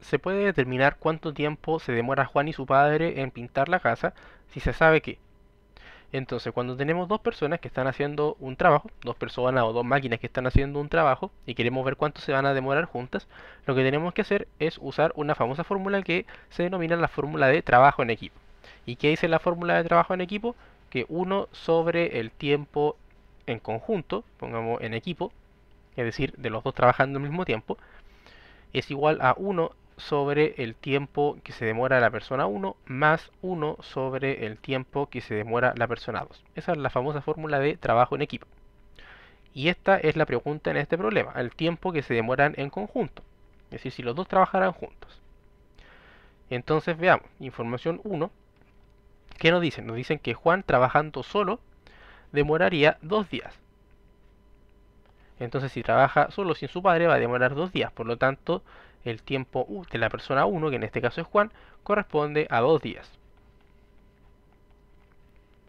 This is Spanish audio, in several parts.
se puede determinar cuánto tiempo se demora Juan y su padre en pintar la casa si se sabe que. Entonces, cuando tenemos dos personas que están haciendo un trabajo, dos personas o dos máquinas que están haciendo un trabajo y queremos ver cuánto se van a demorar juntas, lo que tenemos que hacer es usar una famosa fórmula que se denomina la fórmula de trabajo en equipo. ¿Y qué dice la fórmula de trabajo en equipo? Que 1 sobre el tiempo en conjunto, pongamos en equipo, es decir, de los dos trabajando al mismo tiempo, es igual a 1 sobre el tiempo que se demora la persona 1 más 1 sobre el tiempo que se demora la persona 2. Esa es la famosa fórmula de trabajo en equipo. Y esta es la pregunta en este problema, el tiempo que se demoran en conjunto. Es decir, si los dos trabajaran juntos. Entonces veamos, información 1. ¿Qué nos dicen? Nos dicen que Juan trabajando solo demoraría dos días. Entonces si trabaja solo sin su padre va a demorar dos días, por lo tanto el tiempo de la persona 1, que en este caso es Juan, corresponde a dos días.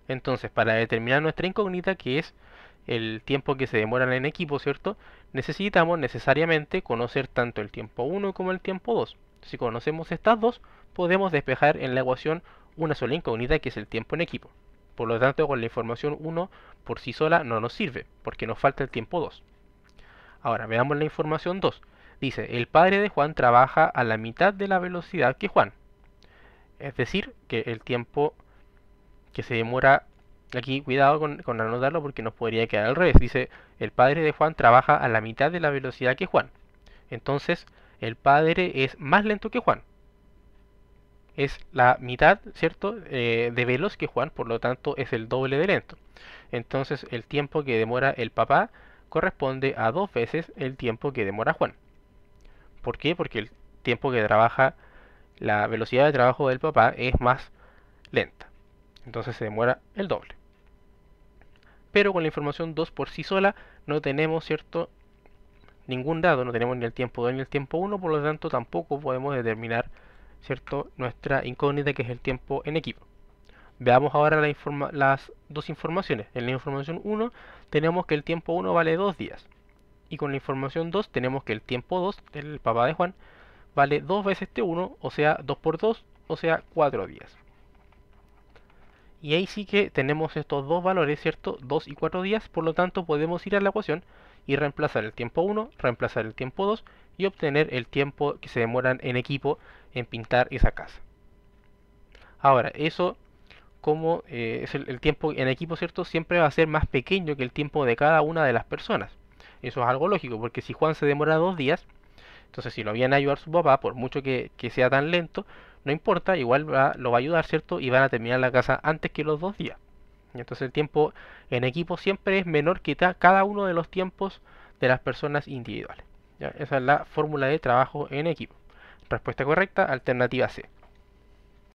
Entonces para determinar nuestra incógnita, que es el tiempo que se demoran en equipo, ¿cierto? Necesitamos necesariamente conocer tanto el tiempo 1 como el tiempo 2. Si conocemos estas dos, podemos despejar en la ecuación una sola incógnita que es el tiempo en equipo. Por lo tanto, con la información 1 por sí sola no nos sirve, porque nos falta el tiempo 2. Ahora, veamos la información 2. Dice, el padre de Juan trabaja a la mitad de la velocidad que Juan. Es decir, que el tiempo que se demora... Aquí cuidado con, anotarlo porque nos podría quedar al revés. Dice, el padre de Juan trabaja a la mitad de la velocidad que Juan. Entonces, el padre es más lento que Juan. Es la mitad, ¿cierto?, eh, de veloz que Juan, por lo tanto es el doble de lento. Entonces, el tiempo que demora el papá corresponde a dos veces el tiempo que demora Juan. ¿Por qué? Porque el tiempo que trabaja, la velocidad de trabajo del papá es más lenta. Entonces se demora el doble. Pero con la información 2 por sí sola no tenemos, ¿cierto? Ningún dado, no tenemos ni el tiempo 2 ni el tiempo 1, por lo tanto tampoco podemos determinar, ¿cierto? Nuestra incógnita que es el tiempo en equipo. Veamos ahora las dos informaciones. En la información 1 tenemos que el tiempo 1 vale 2 días. Y con la información 2 tenemos que el tiempo 2, el papá de Juan, vale 2 veces este 1 o sea 2 por 2, o sea 4 días. Y ahí sí que tenemos estos dos valores, ¿cierto? 2 y 4 días, por lo tanto podemos ir a la ecuación y reemplazar el tiempo 1, reemplazar el tiempo 2 y obtener el tiempo que se demoran en equipo en pintar esa casa. Ahora, eso como eh, es el, tiempo en equipo, ¿cierto? Siempre va a ser más pequeño que el tiempo de cada una de las personas. Eso es algo lógico, porque si Juan se demora dos días, entonces si lo viene a ayudar su papá, por mucho que, sea tan lento, no importa, igual lo va a ayudar, ¿cierto? Y van a terminar la casa antes que los dos días. entonces el tiempo en equipo siempre es menor que cada uno de los tiempos de las personas individuales. Esa es la fórmula de trabajo en equipo. Respuesta correcta, alternativa C.